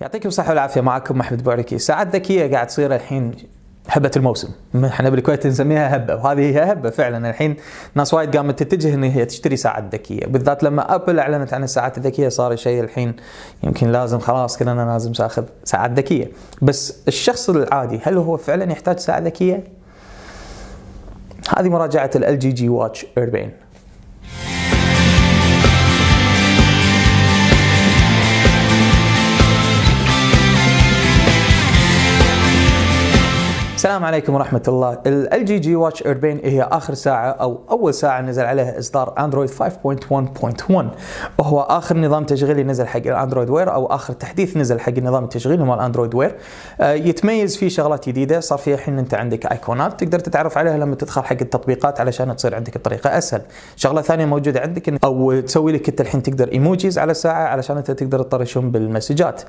يعطيكم الصحة والعافية معكم أحمد بوريكي ساعات ذكية قاعد تصير الحين هبة الموسم احنا بالكويت نسميها هبة وهذه هي هبة فعلا الحين ناس وايد قامت تتجه ان هي تشتري ساعات ذكية بالذات لما ابل اعلنت عن الساعات الذكية صار شيء الحين يمكن لازم خلاص كلنا لازم ساخذ ساعات ذكية بس الشخص العادي هل هو فعلا يحتاج ساعة ذكية؟ هذه مراجعة ال جي جي واتش 40 السلام عليكم ورحمة الله ال جي جي واتش اربين هي آخر ساعة أو أول ساعة نزل عليها إصدار أندرويد 5.1.1 وهو آخر نظام تشغيلي نزل حق الأندرويد وير أو آخر تحديث نزل حق النظام التشغيلي مال أندرويد وير آه يتميز فيه شغلات جديدة صار فيه الحين أنت عندك أيقونات تقدر تتعرف عليها لما تدخل حق التطبيقات علشان تصير عندك الطريقة أسهل شغلة ثانية موجودة عندك أو تسوي لك أنت الحين تقدر إيموجيز على الساعة علشان أنت تقدر تطرشهم بالمسجات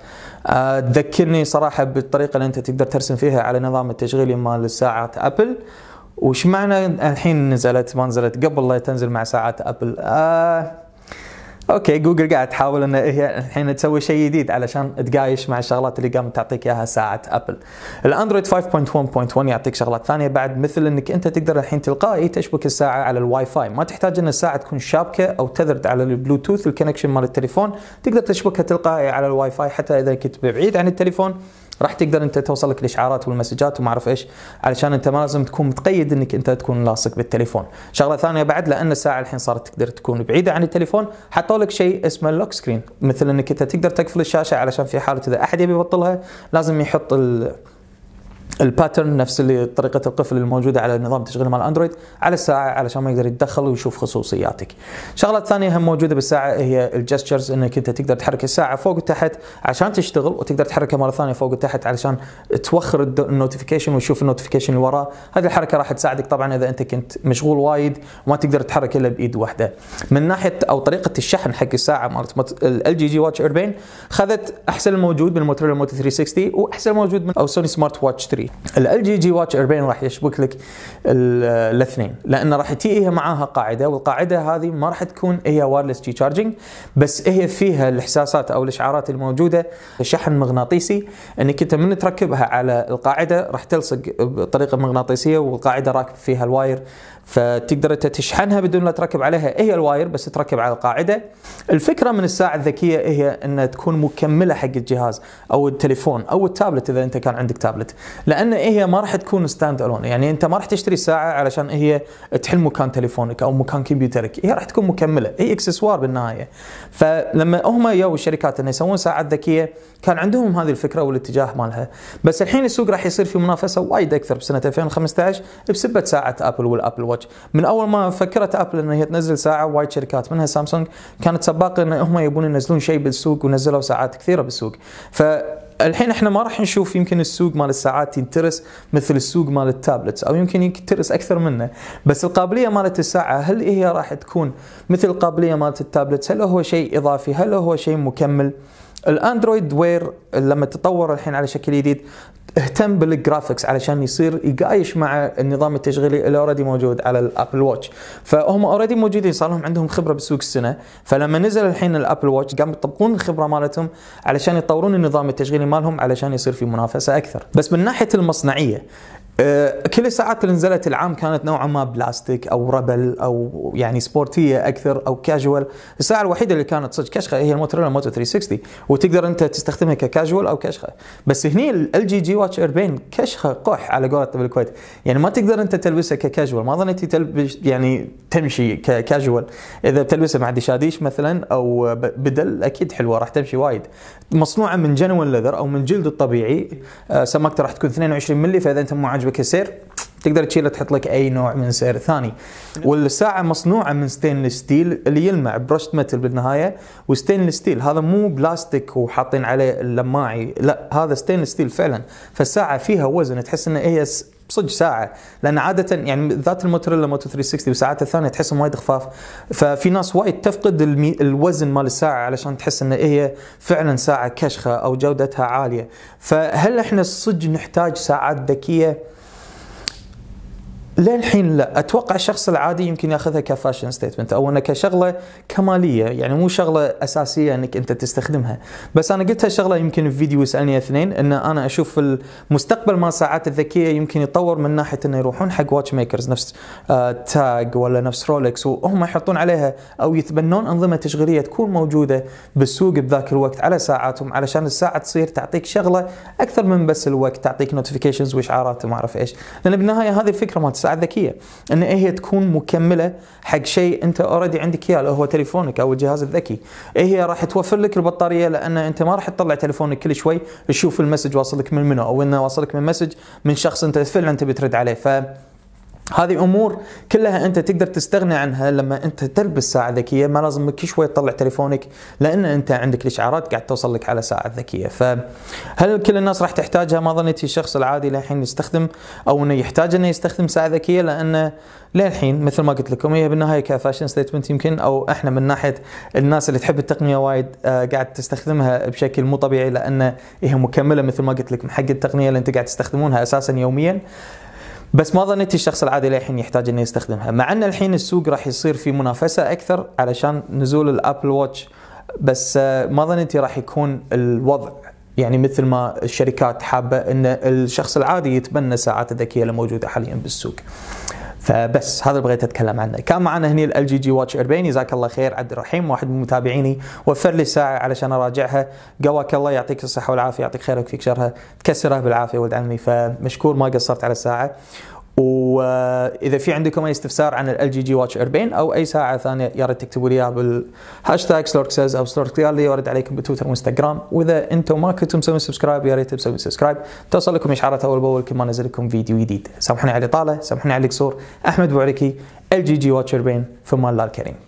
آه تذكرني صراحة بالطريقة اللي أنت تقدر ترسم فيها على نظام التشغيلي مال ساعات ابل وش معنى الحين نزلت ما نزلت قبل لا تنزل مع ساعات ابل آه اوكي جوجل قاعد تحاول ان هي الحين تسوي شيء جديد علشان تقايش مع الشغلات اللي قامت تعطيك اياها ساعه ابل. الاندرويد 5.1.1 يعطيك شغلات ثانيه بعد مثل انك انت تقدر الحين تلقائي تشبك الساعه على الواي فاي، ما تحتاج ان الساعه تكون شابكه او تذرد على البلوتوث الكونكشن مال التليفون، تقدر تشبكها تلقائي على الواي فاي حتى اذا كنت بعيد عن التليفون راح تقدر انت توصل لك الاشعارات والمسجات وما اعرف ايش علشان انت ما لازم تكون متقيد انك انت تكون لاصق بالتليفون شغله ثانيه بعد لان الساعه الحين صارت تقدر تكون بعيده عن التليفون حطوا لك شيء اسمه اللوك سكرين مثل انك انت تقدر تقفل الشاشه علشان في حاله اذا احد يبي يبطلها لازم يحط الباترن نفس اللي طريقه القفل الموجوده على نظام تشغيل مال اندرويد على الساعه علشان ما يقدر يتدخل ويشوف خصوصياتك. شغله ثانيه هم موجوده بالساعه هي الجستشرز انك انت تقدر تحرك الساعه فوق وتحت عشان تشتغل وتقدر تحركها مره ثانيه فوق وتحت علشان توخر النوتيفيكيشن وتشوف النوتيفيكيشن اللي وراه، هذه الحركه راح تساعدك طبعا اذا انت كنت مشغول وايد وما تقدر تحرك الا بايد واحده. من ناحيه او طريقه الشحن حق الساعه مالت ال جي جي واتش 40 خذت احسن الموجود من الموتوريلا موتو 360 واحسن الموجود من او سوني سمارت واتش 3 الجي ال جي جي واتش 40 راح يشبك لك الاثنين لان راح تجي معاها قاعده والقاعده هذه ما راح تكون هي وايرلس جي تشارجنج بس هي فيها الاحساسات او الاشعارات الموجوده شحن مغناطيسي انك انت من تركبها على القاعده راح تلصق بطريقه مغناطيسيه والقاعده راكب فيها الواير فتقدر انت تشحنها بدون لا تركب عليها هي الواير بس تركب على القاعده الفكره من الساعه الذكيه هي انها تكون مكمله حق الجهاز او التليفون او التابلت اذا انت كان عندك تابلت لأن لان إيه هي ما راح تكون ستاند الون يعني انت ما راح تشتري ساعه علشان هي تحل مكان تليفونك او مكان كمبيوترك هي راح تكون مكمله هي اكسسوار بالنهايه فلما هم جو الشركات انه يسوون ساعات ذكيه كان عندهم هذه الفكره والاتجاه مالها بس الحين السوق راح يصير في منافسه وايد اكثر بسنه 2015 بسبه ساعه ابل والابل واتش من اول ما فكرت ابل ان هي تنزل ساعه وايد شركات منها سامسونج كانت سباقه ان هم يبون ينزلون شيء بالسوق ونزلوا ساعات كثيره بالسوق ف الحين احنا ما راح نشوف يمكن السوق مال الساعات ينترس مثل السوق مال التابلتس او يمكن ينترس اكثر منه بس القابليه مالت الساعه هل هي راح تكون مثل القابليه مالت التابلتس هل هو شيء اضافي هل هو شيء مكمل الاندرويد وير لما تطور الحين على شكل جديد اهتم بالجرافكس علشان يصير يقايش مع النظام التشغيلي اللي اوريدي موجود على الابل واتش فهم اوريدي موجودين صار لهم عندهم خبره بسوق السنه فلما نزل الحين الابل واتش قاموا يطبقون الخبره مالتهم علشان يطورون النظام التشغيلي مالهم علشان يصير في منافسه اكثر بس من ناحيه المصنعيه آه، كل الساعات اللي نزلت العام كانت نوعا ما بلاستيك او ربل او يعني سبورتيه اكثر او كاجوال، الساعه الوحيده اللي كانت صدق كشخه هي الموتورولا موتو 360 وتقدر انت تستخدمها ككاجوال او كشخه، بس هني ال جي جي واتش 40 كشخه قح على قولتنا بالكويت، يعني ما تقدر انت تلبسها ككاجوال، ما ظنيتي تلبس يعني تمشي ككاجوال، اذا بتلبسها مع دشاديش مثلا او بدل اكيد حلوه راح تمشي وايد. مصنوعه من جنوين لذر او من جلد الطبيعي، آه، سماكته راح تكون 22 ملي فاذا انت مو عجبك السير تقدر تشيله تحط لك اي نوع من سير ثاني والساعه مصنوعه من ستينلس ستيل اللي يلمع برشت متل بالنهايه وستينلس ستيل هذا مو بلاستيك وحاطين عليه اللماعي لا هذا ستينلس ستيل فعلا فالساعه فيها وزن تحس ان هي صدق ساعه لان عاده يعني ذات الموتوريلا موتو 360 وساعات الثانيه تحسهم وايد خفاف ففي ناس وايد تفقد المي... الوزن مال الساعه علشان تحس ان هي فعلا ساعه كشخه او جودتها عاليه فهل احنا صدق نحتاج ساعات ذكيه للحين لا اتوقع الشخص العادي يمكن ياخذها كفاشن ستيتمنت او انها كشغله كماليه يعني مو شغله اساسيه انك انت تستخدمها بس انا قلت هالشغله يمكن في فيديو يسالني اثنين ان انا اشوف المستقبل مال الساعات الذكيه يمكن يتطور من ناحيه انه يروحون حق واتش ميكرز نفس تاج آه، ولا نفس رولكس وهم يحطون عليها او يتبنون انظمه تشغيليه تكون موجوده بالسوق بذاك الوقت على ساعاتهم علشان الساعه تصير تعطيك شغله اكثر من بس الوقت تعطيك نوتيفيكيشنز واشعارات وما اعرف ايش لان بالنهايه هذه الفكره ما مالت الساعه الذكيه ان إيه هي تكون مكمله حق شيء انت اوريدي عندك اياه اللي هو تليفونك او الجهاز الذكي إيه هي راح توفر لك البطاريه لان انت ما راح تطلع تليفونك كل شوي تشوف المسج واصلك من منو او انه واصلك من مسج من شخص انت فعلا تبي ترد عليه ف هذه امور كلها انت تقدر تستغني عنها لما انت تلبس ساعه ذكيه ما لازم كل شوي تطلع تليفونك لان انت عندك الاشعارات قاعد توصل لك على ساعه ذكيه فهل كل الناس راح تحتاجها ما ظنيتي الشخص العادي للحين يستخدم او انه يحتاج انه يستخدم ساعه ذكيه لانه للحين مثل ما قلت لكم هي بالنهايه كفاشن ستيتمنت يمكن او احنا من ناحيه الناس اللي تحب التقنيه وايد آه، قاعد تستخدمها بشكل مو طبيعي لان هي مكمله مثل ما قلت لكم حق التقنيه اللي انت قاعد تستخدمونها اساسا يوميا بس ما ظنيت الشخص العادي للحين يحتاج انه يستخدمها مع ان الحين السوق راح يصير في منافسه اكثر علشان نزول الابل واتش بس آه، ما ظنيت راح يكون الوضع يعني مثل ما الشركات حابه ان الشخص العادي يتبنى ساعات الذكيه الموجوده حاليا بالسوق. فبس هذا اللي بغيت اتكلم عنه كان معنا هني ال جي جي واتش 40 جزاك الله خير عبد الرحيم واحد من متابعيني وفر لي ساعه علشان اراجعها قواك الله يعطيك الصحه والعافيه يعطيك خيرك فيك شرها تكسرها بالعافيه ولد عمي فمشكور ما قصرت على الساعه واذا في عندكم اي استفسار عن ال جي جي واتش 40 او اي ساعه ثانيه يا ريت تكتبوا لي اياها بالهاشتاج سلوركسز او سلورك ريالي وارد عليكم بتويتر وانستغرام واذا انتم ما كنتم مسويين سبسكرايب يا ريت تسوي سبسكرايب توصل لكم اشعارات اول باول كل ما نزل لكم فيديو جديد سامحوني على الاطاله سامحوني على القصور احمد بوعلكي ال جي جي واتش 40 في مال الله الكريم